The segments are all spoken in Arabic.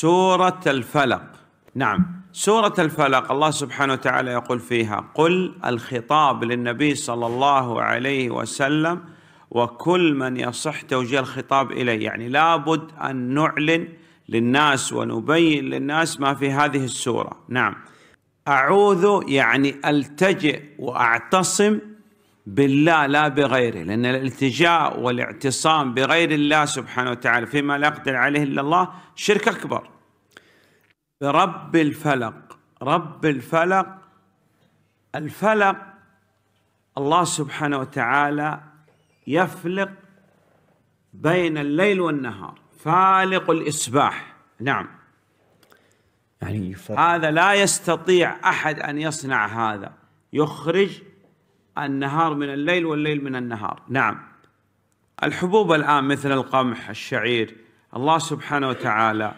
سورة الفلق نعم سورة الفلق الله سبحانه وتعالى يقول فيها قل الخطاب للنبي صلى الله عليه وسلم وكل من يصح توجيه الخطاب إليه يعني لابد أن نعلن للناس ونبين للناس ما في هذه السورة نعم أعوذ يعني ألتجئ وأعتصم بالله لا بغيره لأن الالتجاء والاعتصام بغير الله سبحانه وتعالى فيما لا يقدر عليه إلا الله شرك أكبر برب الفلق رب الفلق الفلق الله سبحانه وتعالى يفلق بين الليل والنهار فالق الاصباح نعم يعني هذا لا يستطيع أحد أن يصنع هذا يخرج النهار من الليل والليل من النهار نعم الحبوب الآن مثل القمح الشعير الله سبحانه وتعالى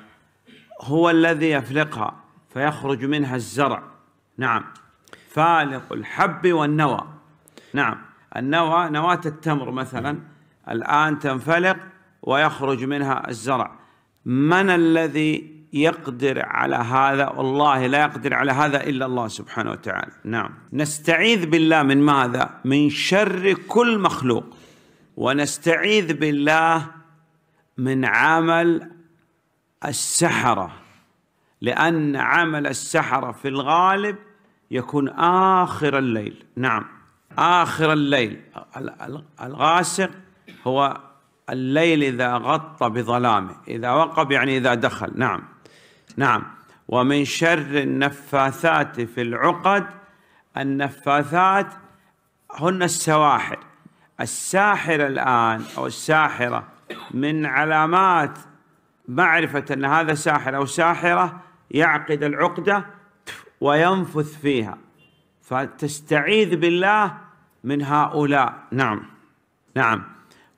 هو الذي يفلقها فيخرج منها الزرع نعم فالق الحب والنوى نعم النوى نواة التمر مثلا الآن تنفلق ويخرج منها الزرع من الذي يقدر على هذا والله لا يقدر على هذا الا الله سبحانه وتعالى نعم نستعيذ بالله من ماذا من شر كل مخلوق ونستعيذ بالله من عمل السحره لان عمل السحره في الغالب يكون اخر الليل نعم اخر الليل الغاسق هو الليل إذا غطى بظلامه إذا وقب يعني إذا دخل نعم نعم ومن شر النفاثات في العقد النفاثات هن السواحر الساحر الآن أو الساحرة من علامات معرفة أن هذا ساحر أو ساحرة يعقد العقدة وينفث فيها فتستعيذ بالله من هؤلاء نعم نعم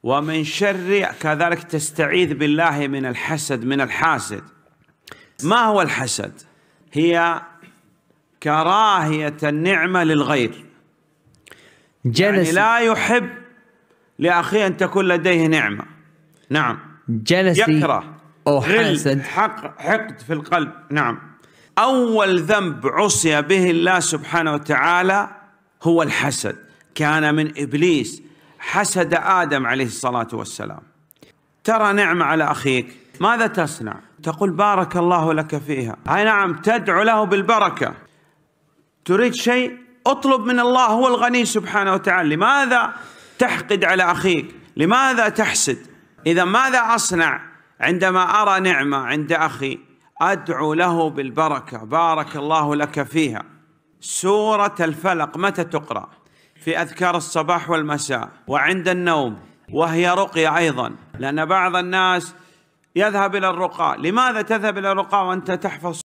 ومن شر كذلك تستعيذ بالله من الحسد من الحاسد ما هو الحسد هي كراهية النعمة للغير يعني جلس يعني لا يحب لأخيه أن تكون لديه نعمة نعم جلس يكره أو حسد حق حقد في القلب نعم أول ذنب عصي به الله سبحانه وتعالى هو الحسد كان من إبليس حسد آدم عليه الصلاة والسلام ترى نعمة على أخيك ماذا تصنع تقول بارك الله لك فيها أي نعم تدعو له بالبركة تريد شيء اطلب من الله هو الغني سبحانه وتعالى لماذا تحقد على أخيك لماذا تحسد إذا ماذا أصنع عندما أرى نعمة عند أخي أدعو له بالبركة بارك الله لك فيها سورة الفلق متى تقرأ في أذكار الصباح والمساء وعند النوم وهي رقية أيضا لأن بعض الناس يذهب إلى الرقاة لماذا تذهب إلى الرقاة وأنت تحفظ